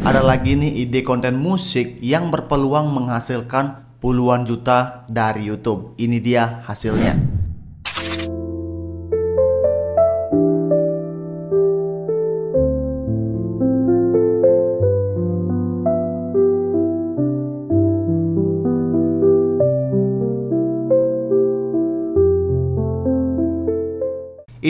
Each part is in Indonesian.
Ada lagi nih ide konten musik yang berpeluang menghasilkan puluhan juta dari YouTube. Ini dia hasilnya.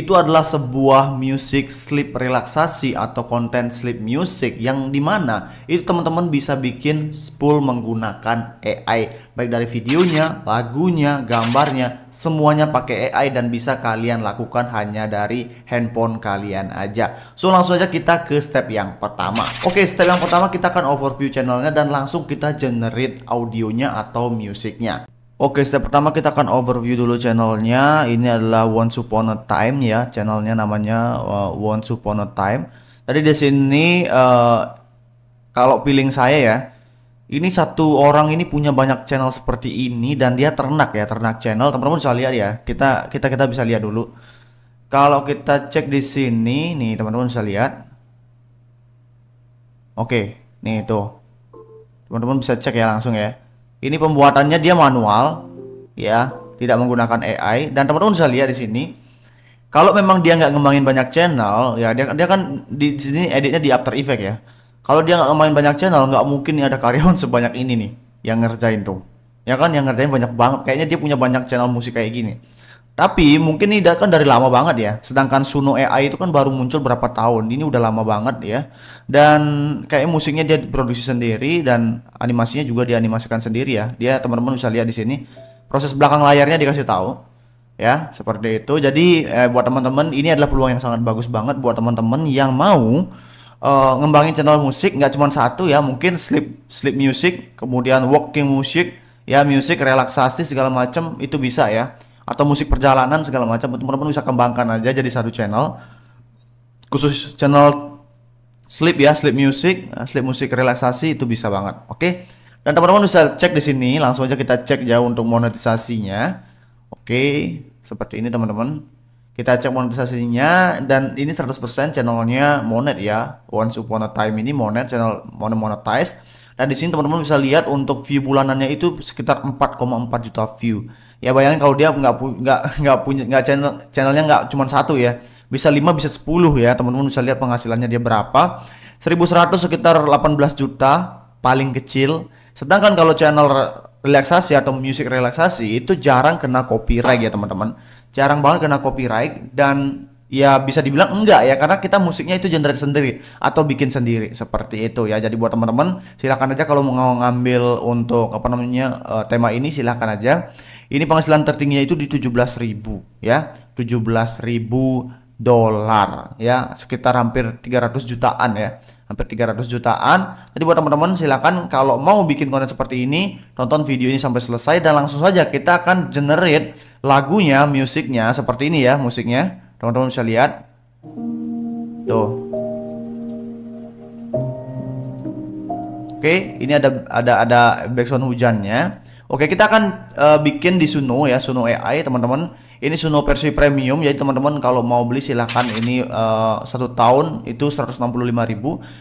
itu adalah sebuah music sleep relaksasi atau konten sleep music yang dimana itu teman-teman bisa bikin spool menggunakan AI baik dari videonya, lagunya, gambarnya semuanya pakai AI dan bisa kalian lakukan hanya dari handphone kalian aja so langsung aja kita ke step yang pertama oke okay, step yang pertama kita akan overview channelnya dan langsung kita generate audionya atau musiknya Oke, step pertama kita akan overview dulu channelnya. Ini adalah Once Upon a Time ya, channelnya namanya uh, Once Upon a Time. Tadi di sini uh, kalau feeling saya ya, ini satu orang ini punya banyak channel seperti ini dan dia ternak ya, ternak channel. Teman-teman bisa lihat ya, kita kita kita bisa lihat dulu. Kalau kita cek di sini, nih teman-teman bisa lihat. Oke, nih itu. Teman-teman bisa cek ya langsung ya. Ini pembuatannya dia manual, ya, tidak menggunakan AI. Dan teman-teman bisa lihat di sini, kalau memang dia nggak ngembangin banyak channel, ya dia dia kan di sini editnya di After Effect ya. Kalau dia nggak ngembangin banyak channel, nggak mungkin ada karyawan sebanyak ini nih yang ngerjain tuh. Ya kan yang ngerjain banyak banget. Kayaknya dia punya banyak channel musik kayak gini. Tapi mungkin ini kan dari lama banget ya. Sedangkan Suno AI itu kan baru muncul berapa tahun. Ini udah lama banget ya. Dan kayak musiknya dia produksi sendiri dan animasinya juga dianimasikan sendiri ya. Dia teman-teman bisa lihat di sini proses belakang layarnya dikasih tahu ya seperti itu. Jadi eh, buat teman-teman ini adalah peluang yang sangat bagus banget buat teman-teman yang mau uh, ngembangin channel musik nggak cuma satu ya mungkin sleep sleep music kemudian walking music ya musik relaksasi segala macam itu bisa ya atau musik perjalanan segala macam teman-teman bisa kembangkan aja jadi satu channel khusus channel sleep ya sleep music nah, sleep musik relaksasi itu bisa banget oke okay? dan teman-teman bisa cek di sini langsung aja kita cek ya untuk monetisasinya oke okay, seperti ini teman-teman kita cek monetisasinya dan ini 100% channelnya monet ya once upon a time ini monet channel monet monetize dan di sini teman-teman bisa lihat untuk view bulanannya itu sekitar 4,4 juta view ya bayangin kalau dia nggak nggak nggak punya nggak channel channelnya nggak cuma satu ya bisa 5 bisa 10 ya teman-teman bisa lihat penghasilannya dia berapa 1100 sekitar 18 juta paling kecil sedangkan kalau channel relaksasi atau musik relaksasi itu jarang kena copyright ya teman-teman jarang banget kena copyright dan ya bisa dibilang enggak ya karena kita musiknya itu genre sendiri atau bikin sendiri seperti itu ya jadi buat teman-teman silahkan aja kalau mau ngambil untuk apa namanya eh, tema ini silahkan aja ini penghasilan tertingginya itu di 17.000 ya. 17.000 dolar ya, sekitar hampir 300 jutaan ya. Hampir 300 jutaan. Jadi buat teman-teman silakan kalau mau bikin konten seperti ini, tonton video ini sampai selesai dan langsung saja kita akan generate lagunya, musiknya seperti ini ya, musiknya. Teman-teman bisa lihat. Tuh. Oke, ini ada ada ada background hujannya. Oke, kita akan uh, bikin di Suno ya, Suno AI teman-teman. Ini Suno versi premium, jadi teman-teman kalau mau beli silahkan ini uh, satu tahun itu 165.000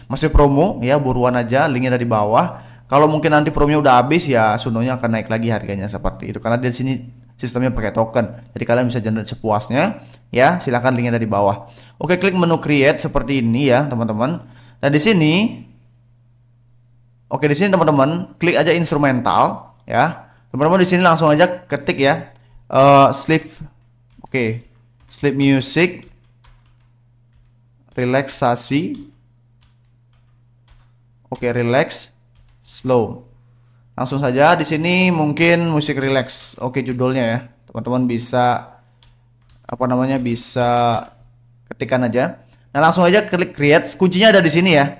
masih promo ya, buruan aja, linknya dari bawah. Kalau mungkin nanti promonya udah habis ya Sunonya akan naik lagi harganya seperti itu karena di sini sistemnya pakai token. Jadi kalian bisa generate sepuasnya ya, silahkan linknya dari bawah. Oke, klik menu create seperti ini ya teman-teman. Nah di sini, oke di sini teman-teman klik aja instrumental ya. Teman-teman di sini langsung aja ketik ya. Uh, sleep oke. Okay. Sleep music relaksasi Oke, okay, relax, slow. Langsung saja di sini mungkin musik relax. Oke, okay, judulnya ya. Teman-teman bisa apa namanya? bisa ketikan aja. Nah, langsung aja klik create. Kuncinya ada di sini ya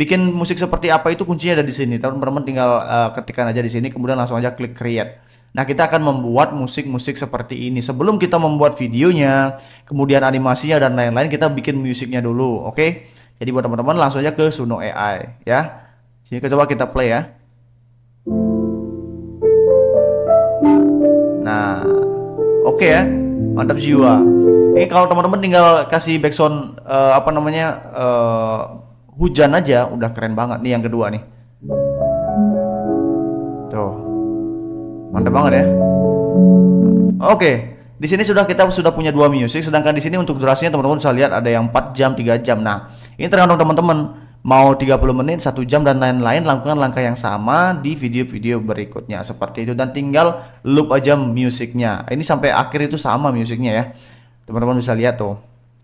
bikin musik seperti apa itu kuncinya ada di sini. Teman-teman tinggal uh, eh, ketikkan aja di sini kemudian langsung aja klik create. Nah, kita akan membuat musik-musik seperti ini. Sebelum kita membuat videonya, kemudian animasinya dan lain-lain, kita bikin musiknya dulu, oke? Okay? Jadi buat teman-teman langsung aja ke Suno AI ya. Sini coba kita play ya. Nah, oke okay ya. Mantap jiwa. Ini kalau teman-teman tinggal kasih background uh, eh, apa namanya? Uh, hujan aja udah keren banget nih yang kedua nih tuh mantap banget ya oke di sini sudah kita sudah punya dua music sedangkan di sini untuk durasinya teman-teman bisa lihat ada yang 4 jam 3 jam nah ini tergantung teman-teman mau 30 menit 1 jam dan lain-lain lakukan langkah yang sama di video-video berikutnya seperti itu dan tinggal loop aja musiknya ini sampai akhir itu sama musiknya ya teman-teman bisa lihat tuh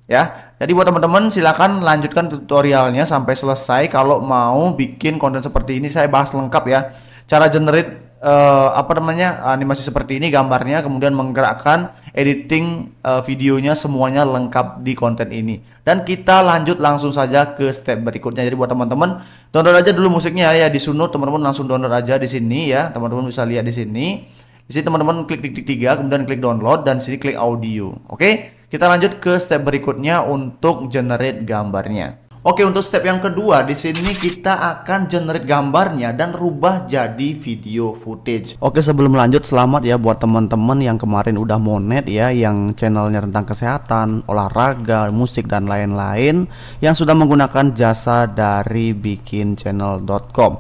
ya jadi buat teman-teman silahkan lanjutkan tutorialnya sampai selesai kalau mau bikin konten seperti ini saya bahas lengkap ya. Cara generate uh, apa namanya animasi seperti ini gambarnya kemudian menggerakkan editing uh, videonya semuanya lengkap di konten ini. Dan kita lanjut langsung saja ke step berikutnya. Jadi buat teman-teman download aja dulu musiknya ya di Suno teman-teman langsung download aja di sini ya. Teman-teman bisa lihat di sini. Di sini teman-teman klik titik tiga kemudian klik download dan sini klik audio. Oke? Okay? Kita lanjut ke step berikutnya untuk generate gambarnya. Oke, untuk step yang kedua, di sini kita akan generate gambarnya dan rubah jadi video footage. Oke, sebelum lanjut, selamat ya buat teman-teman yang kemarin udah monet ya, yang channelnya tentang kesehatan, olahraga, musik, dan lain-lain, yang sudah menggunakan jasa dari bikinchannel.com.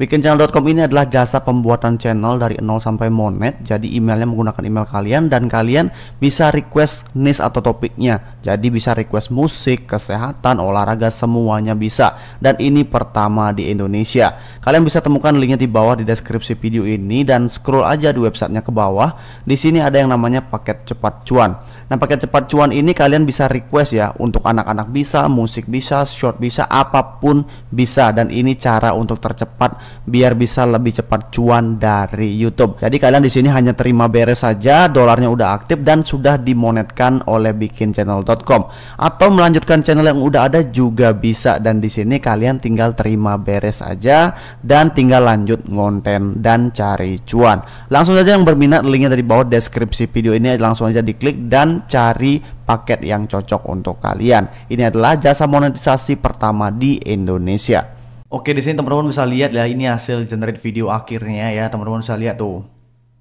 Bikinchannel.com ini adalah jasa pembuatan channel dari nol sampai monet, jadi emailnya menggunakan email kalian, dan kalian bisa request niche atau topiknya. Jadi bisa request musik, kesehatan, olahraga, semua semuanya bisa dan ini pertama di Indonesia. Kalian bisa temukan linknya di bawah di deskripsi video ini dan scroll aja di websitenya ke bawah. Di sini ada yang namanya paket cepat cuan. Nah pakai cepat cuan ini kalian bisa request ya untuk anak-anak bisa, musik bisa, short bisa, apapun bisa dan ini cara untuk tercepat biar bisa lebih cepat cuan dari YouTube. Jadi kalian di sini hanya terima beres saja, dolarnya udah aktif dan sudah dimonetkan oleh bikinchannel.com atau melanjutkan channel yang udah ada juga bisa dan di sini kalian tinggal terima beres aja dan tinggal lanjut ngonten dan cari cuan. Langsung saja yang berminat linknya dari bawah deskripsi video ini langsung aja diklik dan cari paket yang cocok untuk kalian. Ini adalah jasa monetisasi pertama di Indonesia. Oke, di sini teman-teman bisa lihat ya ini hasil generate video akhirnya ya, teman-teman bisa lihat tuh.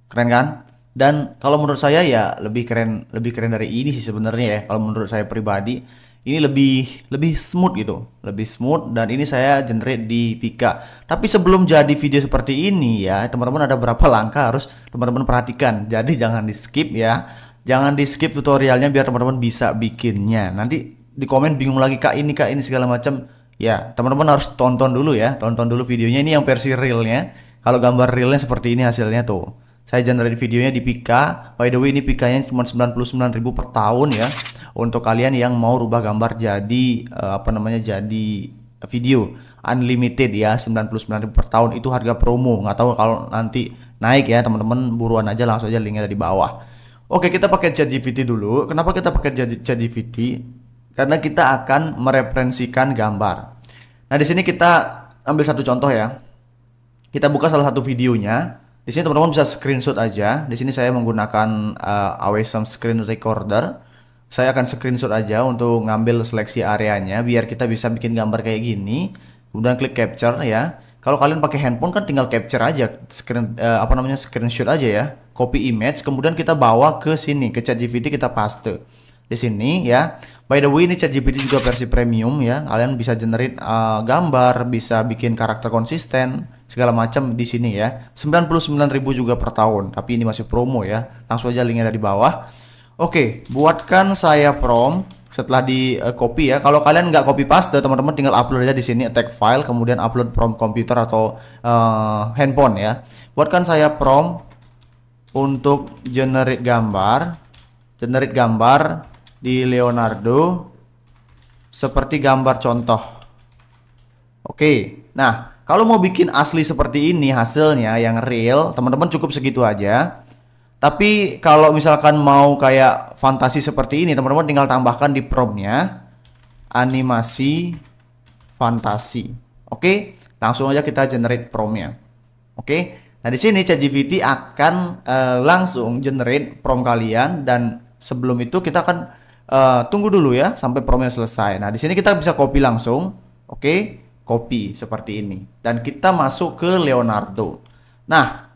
Keren kan? Dan kalau menurut saya ya lebih keren lebih keren dari ini sih sebenarnya ya kalau menurut saya pribadi ini lebih lebih smooth gitu, lebih smooth dan ini saya generate di Pika. Tapi sebelum jadi video seperti ini ya, teman-teman ada berapa langkah harus teman-teman perhatikan. Jadi jangan di skip ya. Jangan di skip tutorialnya biar teman-teman bisa bikinnya. Nanti di komen bingung lagi kak ini kak ini segala macam. Ya teman-teman harus tonton dulu ya, tonton dulu videonya. Ini yang versi realnya. Kalau gambar realnya seperti ini hasilnya tuh. Saya generate videonya di Pika. By the way ini Pikanya cuma 99.000 per tahun ya. Untuk kalian yang mau rubah gambar jadi eh, apa namanya jadi video unlimited ya 99.000 per tahun itu harga promo nggak tahu kalau nanti naik ya teman-teman buruan aja langsung aja linknya di bawah Oke, kita pakai ChatGPT dulu. Kenapa kita pakai ChatGPT? Karena kita akan mereferensikan gambar. Nah, di sini kita ambil satu contoh ya. Kita buka salah satu videonya. Di sini teman-teman bisa screenshot aja. Di sini saya menggunakan uh, Awesome Screen Recorder. Saya akan screenshot aja untuk ngambil seleksi areanya biar kita bisa bikin gambar kayak gini. Kemudian klik capture ya. Kalau kalian pakai handphone kan tinggal capture aja screen uh, apa namanya screenshot aja ya copy image, kemudian kita bawa ke sini, ke ChatGPT kita paste. Di sini ya. By the way, ini ChatGPT juga versi premium ya. Kalian bisa generate uh, gambar, bisa bikin karakter konsisten, segala macam di sini ya. 99.000 juga per tahun, tapi ini masih promo ya. Langsung aja linknya ada di bawah. Oke, buatkan saya prom setelah di uh, copy ya. Kalau kalian nggak copy paste, teman-teman tinggal upload aja di sini tag file, kemudian upload prom komputer atau uh, handphone ya. Buatkan saya prom untuk generate gambar generate gambar di Leonardo seperti gambar contoh oke nah kalau mau bikin asli seperti ini hasilnya yang real teman-teman cukup segitu aja tapi kalau misalkan mau kayak fantasi seperti ini, teman-teman tinggal tambahkan di promnya animasi fantasi. Oke, langsung aja kita generate promnya. Oke, Nah, di sini ChatGPT akan uh, langsung generate prompt kalian dan sebelum itu kita akan uh, tunggu dulu ya sampai promptnya selesai. Nah, di sini kita bisa copy langsung. Oke, okay? copy seperti ini. Dan kita masuk ke Leonardo. Nah,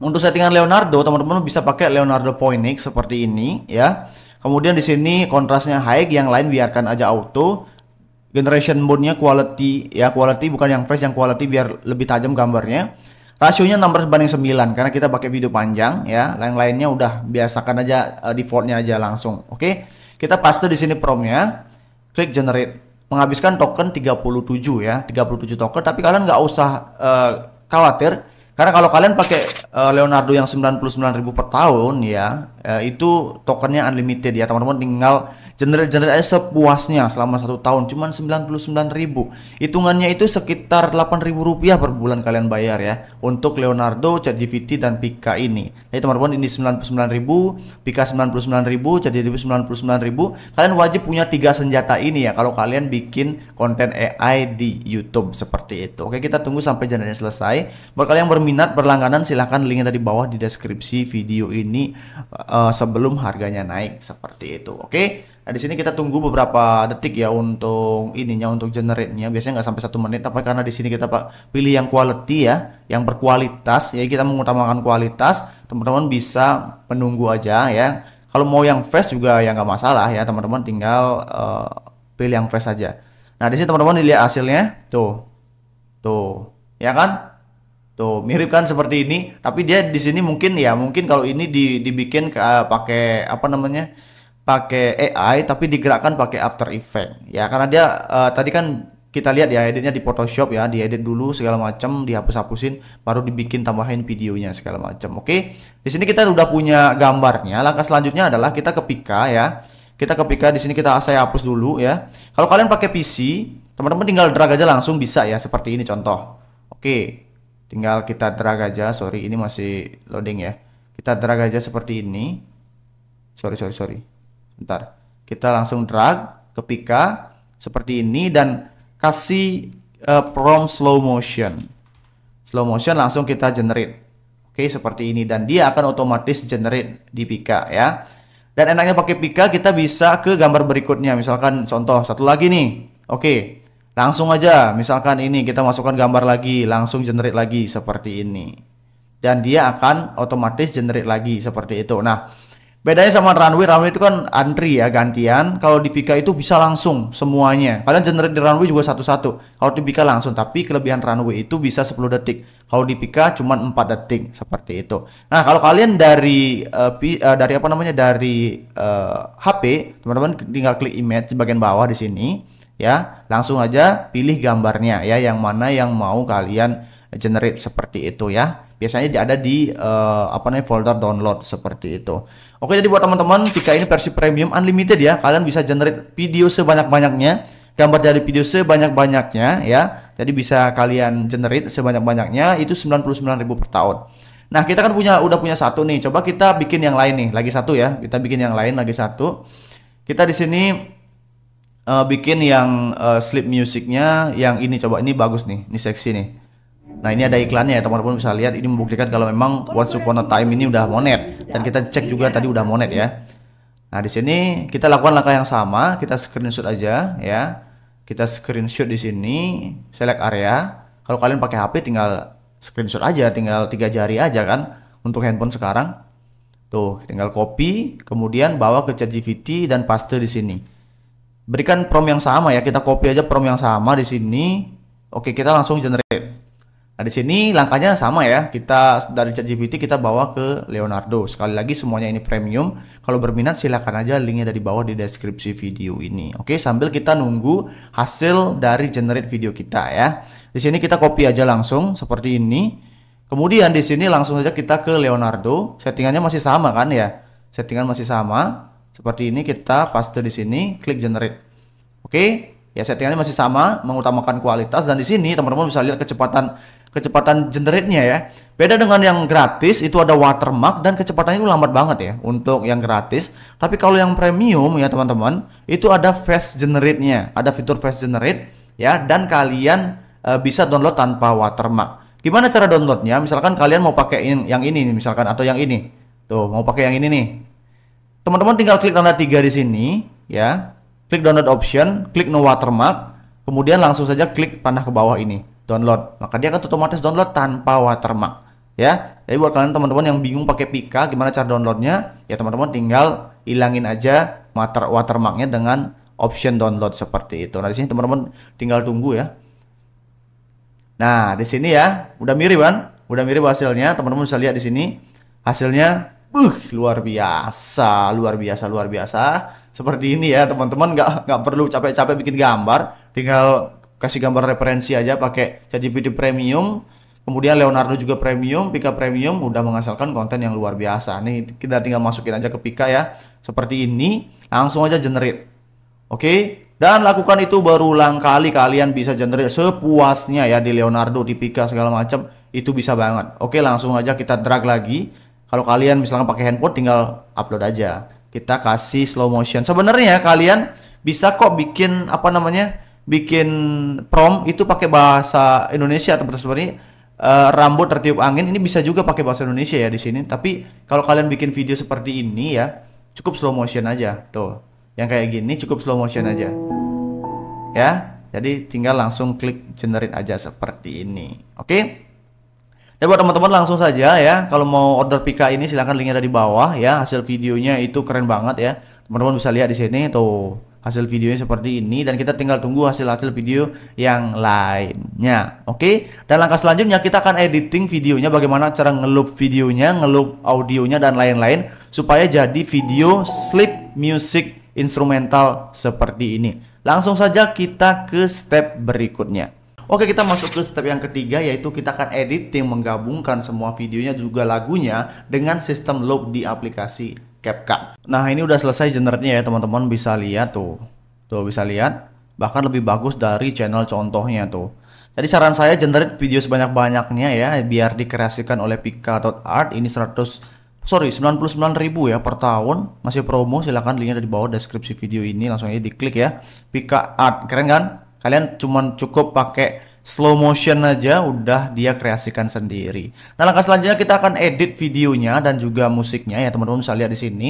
untuk settingan Leonardo, teman-teman bisa pakai Leonardo Poinnix seperti ini ya. Kemudian di sini kontrasnya high, yang lain biarkan aja auto. Generation mode-nya quality ya, quality bukan yang fresh yang quality biar lebih tajam gambarnya Rasionya 6 banding 9 karena kita pakai video panjang ya. Lain-lainnya udah biasakan aja uh, defaultnya aja langsung. Oke. Okay? Kita paste di sini promnya. Klik generate. Menghabiskan token 37 ya, 37 token tapi kalian nggak usah uh, khawatir karena kalau kalian pakai Eh, Leonardo yang 99.000 per tahun ya eh, itu tokennya unlimited ya teman-teman tinggal generate generate aja sepuasnya selama satu tahun cuman 99.000 hitungannya itu sekitar 8.000 rupiah per bulan kalian bayar ya untuk Leonardo ChatGPT dan Pika ini jadi teman-teman ini 99.000 Pika 99.000 ChatGPT 99.000 kalian wajib punya tiga senjata ini ya kalau kalian bikin konten AI di YouTube seperti itu oke kita tunggu sampai jadinya selesai buat kalian yang berminat berlangganan silahkan linknya tadi bawah di deskripsi video ini uh, sebelum harganya naik seperti itu. Oke, okay? nah, di sini kita tunggu beberapa detik ya untuk ininya untuk generate-nya. Biasanya nggak sampai satu menit, tapi karena di sini kita pak pilih yang quality ya, yang berkualitas. Ya kita mengutamakan kualitas. Teman-teman bisa menunggu aja ya. Kalau mau yang fresh juga ya nggak masalah ya teman-teman, tinggal uh, pilih yang fresh saja. Nah di sini teman-teman dilihat hasilnya, tuh, tuh, ya kan? Tuh, gitu. mirip kan seperti ini, tapi dia di sini mungkin ya, mungkin kalau ini di, dibikin uh, pakai apa namanya? pakai AI tapi digerakkan pakai After Effect. Ya, karena dia uh, tadi kan kita lihat ya editnya di Photoshop ya, diedit dulu segala macam, dihapus-hapusin, baru dibikin tambahin videonya segala macam. Oke. Di sini kita udah punya gambarnya. Langkah selanjutnya adalah kita ke Pika ya. Kita ke Pika di sini kita saya hapus dulu ya. Kalau kalian pakai PC, teman-teman tinggal drag aja langsung bisa ya seperti ini contoh. Oke tinggal kita drag aja sorry ini masih loading ya kita drag aja seperti ini sorry sorry sorry bentar kita langsung drag ke pika seperti ini dan kasih uh, prompt slow motion slow motion langsung kita generate oke okay, seperti ini dan dia akan otomatis generate di pika ya dan enaknya pakai pika kita bisa ke gambar berikutnya misalkan contoh satu lagi nih oke okay. Langsung aja, misalkan ini kita masukkan gambar lagi, langsung generate lagi seperti ini. Dan dia akan otomatis generate lagi seperti itu. Nah, bedanya sama runway, runway itu kan antri ya, gantian. Kalau di Pika itu bisa langsung semuanya. Kalian generate di runway juga satu-satu. Kalau di Pika langsung, tapi kelebihan runway itu bisa 10 detik. Kalau di Pika cuma 4 detik seperti itu. Nah, kalau kalian dari uh, eh, P, uh, eh, dari apa namanya? dari uh, eh, HP, teman-teman tinggal klik image di bagian bawah di sini ya langsung aja pilih gambarnya ya yang mana yang mau kalian generate seperti itu ya biasanya ada di uh, apa namanya folder download seperti itu oke jadi buat teman-teman jika ini versi premium unlimited ya kalian bisa generate video sebanyak-banyaknya gambar dari video sebanyak-banyaknya ya jadi bisa kalian generate sebanyak-banyaknya itu 99.000 per tahun nah kita kan punya udah punya satu nih coba kita bikin yang lain nih lagi satu ya kita bikin yang lain lagi satu kita di sini uh, bikin yang uh, eh, sleep musicnya yang ini coba ini bagus nih ini seksi nih nah ini ada iklannya ya teman-teman bisa lihat ini membuktikan kalau memang Once Upon a Time ini udah monet dan kita cek juga tadi udah monet ya nah di sini kita lakukan langkah yang sama kita screenshot aja ya kita screenshot di sini select area kalau kalian pakai HP tinggal screenshot aja tinggal tiga jari aja kan untuk handphone sekarang tuh tinggal copy kemudian bawa ke ChatGPT dan paste di sini berikan prom yang sama ya. Kita copy aja prom yang sama di sini. Oke, kita langsung generate. Nah, di sini langkahnya sama ya. Kita dari ChatGPT kita bawa ke Leonardo. Sekali lagi semuanya ini premium. Kalau berminat silahkan aja linknya ada di bawah di deskripsi video ini. Oke, sambil kita nunggu hasil dari generate video kita ya. Di sini kita copy aja langsung seperti ini. Kemudian di sini langsung saja kita ke Leonardo. Settingannya masih sama kan ya? Settingan masih sama. Seperti ini kita paste di sini, klik generate. Oke, okay? ya settingannya masih sama, mengutamakan kualitas dan di sini teman-teman bisa lihat kecepatan kecepatan generate-nya ya. Beda dengan yang gratis itu ada watermark dan kecepatannya itu lambat banget ya untuk yang gratis. Tapi kalau yang premium ya teman-teman, itu ada fast generate-nya, ada fitur fast generate ya dan kalian e, bisa download tanpa watermark. Gimana cara downloadnya? Misalkan kalian mau pakai yang ini misalkan atau yang ini. Tuh, mau pakai yang ini nih. Teman-teman tinggal klik tanda tiga di sini ya. Klik download option, klik no watermark, kemudian langsung saja klik panah ke bawah ini, download. Maka dia akan otomatis download tanpa watermark ya. Jadi buat kalian teman-teman yang bingung pakai Pika gimana cara downloadnya, ya teman-teman tinggal hilangin aja water watermarknya dengan option download seperti itu. Nah di sini teman-teman tinggal tunggu ya. Nah di sini ya, udah mirip kan? Udah mirip hasilnya, teman-teman bisa lihat di sini hasilnya Buh, luar biasa, luar biasa, luar biasa. Seperti ini ya teman-teman, nggak nggak perlu capek-capek bikin gambar, tinggal kasih gambar referensi aja pakai ChatGPT Premium. Kemudian Leonardo juga premium, Pika premium udah menghasilkan konten yang luar biasa. Nih kita tinggal masukin aja ke Pika ya. Seperti ini, langsung aja generate. Oke, okay? dan lakukan itu berulang kali kalian bisa generate sepuasnya ya di Leonardo, di Pika segala macam itu bisa banget. Oke, okay, langsung aja kita drag lagi kalau kalian misalnya pakai handphone tinggal upload aja. Kita kasih slow motion. Sebenarnya kalian bisa kok bikin apa namanya? bikin prom itu pakai bahasa Indonesia atau sebenarnya uh, eh, rambut tertiup angin ini bisa juga pakai bahasa Indonesia ya di sini. Tapi kalau kalian bikin video seperti ini ya cukup slow motion aja tuh. Yang kayak gini cukup slow motion aja. Ya. Jadi tinggal langsung klik generate aja seperti ini. Oke? Okay? Ya buat teman-teman langsung saja ya, kalau mau order Pika ini silahkan linknya ada di bawah ya, hasil videonya itu keren banget ya. Teman-teman bisa lihat di sini tuh hasil videonya seperti ini dan kita tinggal tunggu hasil-hasil video yang lainnya. Oke. Dan langkah selanjutnya kita akan editing videonya bagaimana cara ngeloop videonya, ngeloop audionya dan lain-lain supaya jadi video sleep music instrumental seperti ini. Langsung saja kita ke step berikutnya. Oke, kita masuk ke step yang ketiga yaitu kita akan editing menggabungkan semua videonya juga lagunya dengan sistem loop di aplikasi CapCut. Nah, ini udah selesai generate ya, teman-teman bisa lihat tuh. Tuh bisa lihat, bahkan lebih bagus dari channel contohnya tuh. Jadi saran saya generate video sebanyak-banyaknya ya biar dikreasikan oleh pika.art ini 100 sorry 99 ribu ya per tahun masih promo silahkan linknya ada di bawah deskripsi video ini langsung aja diklik ya pika art keren kan Kalian cuman cukup pakai slow motion aja udah dia kreasikan sendiri. Nah, langkah selanjutnya kita akan edit videonya dan juga musiknya ya, teman-teman bisa lihat di sini.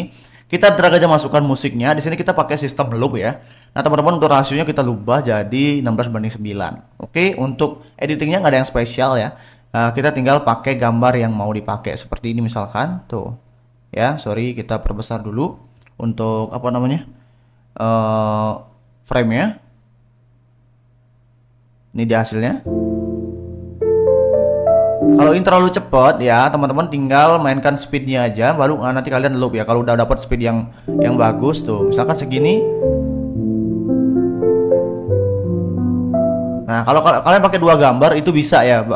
Kita drag aja masukkan musiknya. Di sini kita pakai sistem loop ya. Nah, teman-teman untuk rasionya kita ubah jadi 16 banding 9. Oke, untuk editingnya nggak ada yang spesial ya. Nah, kita tinggal pakai gambar yang mau dipakai seperti ini misalkan. Tuh. Ya, sorry kita perbesar dulu untuk apa namanya? Uh, eh, frame ya ini dia hasilnya. Kalau ini terlalu cepat ya, teman-teman tinggal mainkan speednya aja, baru ah, nanti kalian loop ya. Kalau udah dapat speed yang yang bagus tuh, misalkan segini. Nah, kalau kalian pakai dua gambar itu bisa ya,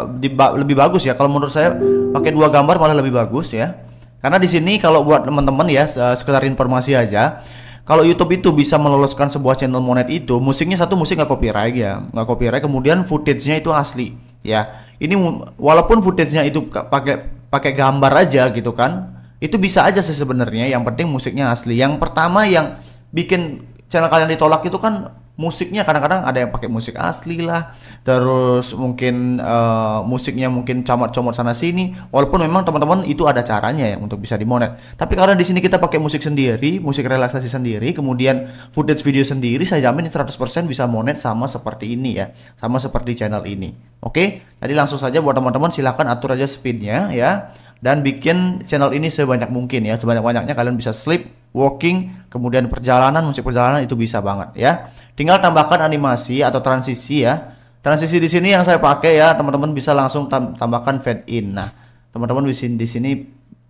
lebih bagus ya. Kalau menurut saya pakai dua gambar malah lebih bagus ya. Karena di sini kalau buat teman-teman ya sekedar informasi aja, kalau YouTube itu bisa meloloskan sebuah channel monet itu musiknya satu musik nggak copyright ya nggak copyright kemudian footage-nya itu asli ya ini walaupun footage-nya itu pakai pakai gambar aja gitu kan itu bisa aja sih sebenarnya yang penting musiknya asli yang pertama yang bikin channel kalian ditolak itu kan musiknya kadang-kadang ada yang pakai musik asli lah terus mungkin uh, musiknya mungkin comot-comot sana sini walaupun memang teman-teman itu ada caranya ya untuk bisa dimonet tapi karena di sini kita pakai musik sendiri musik relaksasi sendiri kemudian footage video sendiri saya jamin 100% bisa monet sama seperti ini ya sama seperti channel ini oke okay? jadi langsung saja buat teman-teman silahkan atur aja speednya ya dan bikin channel ini sebanyak mungkin ya sebanyak-banyaknya kalian bisa sleep walking, kemudian perjalanan, musik perjalanan itu bisa banget ya. Tinggal tambahkan animasi atau transisi ya. Transisi di sini yang saya pakai ya, teman-teman bisa langsung tambahkan fade in. Nah, teman-teman di sini di sini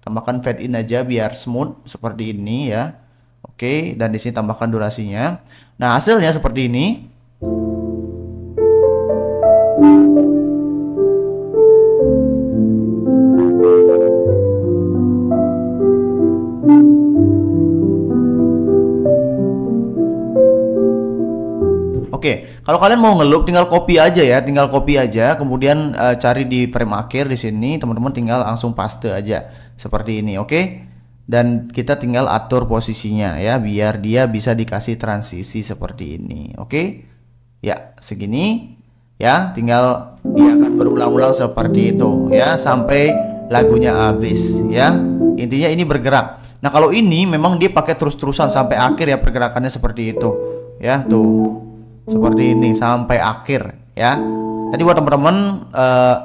tambahkan fade in aja biar smooth seperti ini ya. Oke, dan di sini tambahkan durasinya. Nah, hasilnya seperti ini. Oke, kalau kalian mau ngelup tinggal copy aja ya, tinggal copy aja, kemudian uh, cari di frame akhir di sini, teman-teman tinggal langsung paste aja seperti ini, oke? Okay? Dan kita tinggal atur posisinya ya, biar dia bisa dikasih transisi seperti ini, oke? Okay? Ya, segini ya, tinggal dia akan berulang-ulang seperti itu ya sampai lagunya habis ya. Intinya ini bergerak. Nah, kalau ini memang dia pakai terus-terusan sampai akhir ya pergerakannya seperti itu. Ya, tuh seperti oh. ini sampai akhir ya. Jadi buat teman-teman uh,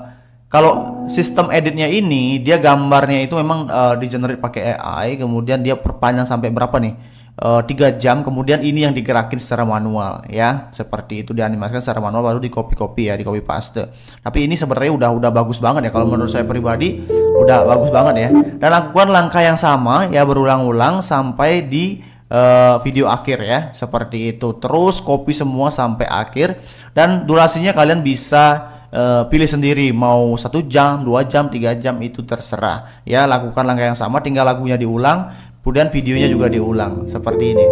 kalau sistem editnya ini dia gambarnya itu memang uh, eh, di generate pakai AI kemudian dia perpanjang sampai berapa nih? Eh, tiga uh, jam kemudian ini yang digerakin secara manual ya seperti itu dianimasikan secara manual baru di copy copy ya di copy paste tapi ini sebenarnya udah udah bagus banget ya kalau hmm. menurut saya pribadi udah bagus banget ya dan lakukan langkah yang sama ya berulang-ulang sampai di uh, video akhir ya seperti itu terus copy semua sampai akhir dan durasinya kalian bisa uh, pilih sendiri mau satu jam dua jam tiga jam itu terserah ya lakukan langkah yang sama tinggal lagunya diulang kemudian videonya juga diulang seperti ini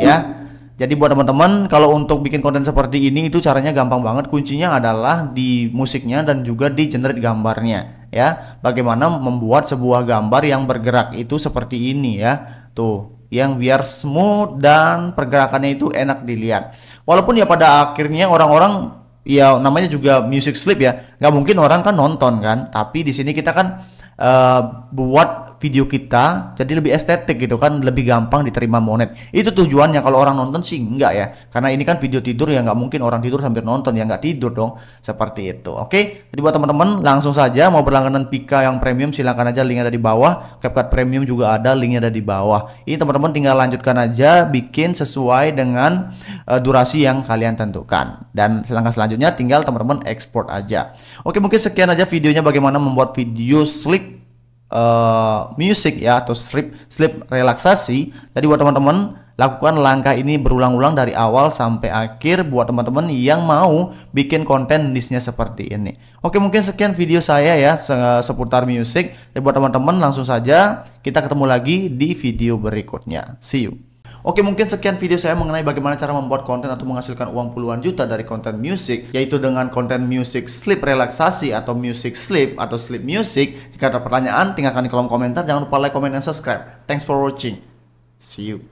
ya jadi buat teman-teman kalau untuk bikin konten seperti ini itu caranya gampang banget kuncinya adalah di musiknya dan juga di generate gambarnya ya bagaimana membuat sebuah gambar yang bergerak itu seperti ini ya tuh yang biar smooth dan pergerakannya itu enak dilihat. Walaupun ya pada akhirnya orang-orang ya namanya juga music sleep ya, nggak mungkin orang kan nonton kan, tapi di sini kita kan uh, buat video kita jadi lebih estetik gitu kan lebih gampang diterima monet itu tujuannya kalau orang nonton sih enggak ya karena ini kan video tidur ya nggak mungkin orang tidur sambil nonton ya nggak tidur dong seperti itu oke jadi buat teman-teman langsung saja mau berlangganan Pika yang premium silahkan aja linknya ada di bawah CapCut premium juga ada linknya ada di bawah ini teman-teman tinggal lanjutkan aja bikin sesuai dengan uh, durasi yang kalian tentukan dan langkah selanjutnya tinggal teman-teman ekspor aja oke mungkin sekian aja videonya bagaimana membuat video slick uh, music ya atau sleep sleep relaksasi Jadi buat teman-teman lakukan langkah ini berulang-ulang dari awal sampai akhir buat teman-teman yang mau bikin konten listnya seperti ini. Oke mungkin sekian video saya ya se seputar music. Jadi buat teman-teman langsung saja kita ketemu lagi di video berikutnya. See you. Oke mungkin sekian video saya mengenai bagaimana cara membuat konten atau menghasilkan uang puluhan juta dari konten musik yaitu dengan konten musik sleep relaksasi atau musik sleep atau sleep music. Jika ada pertanyaan tinggalkan di kolom komentar jangan lupa like, comment, dan subscribe. Thanks for watching. See you.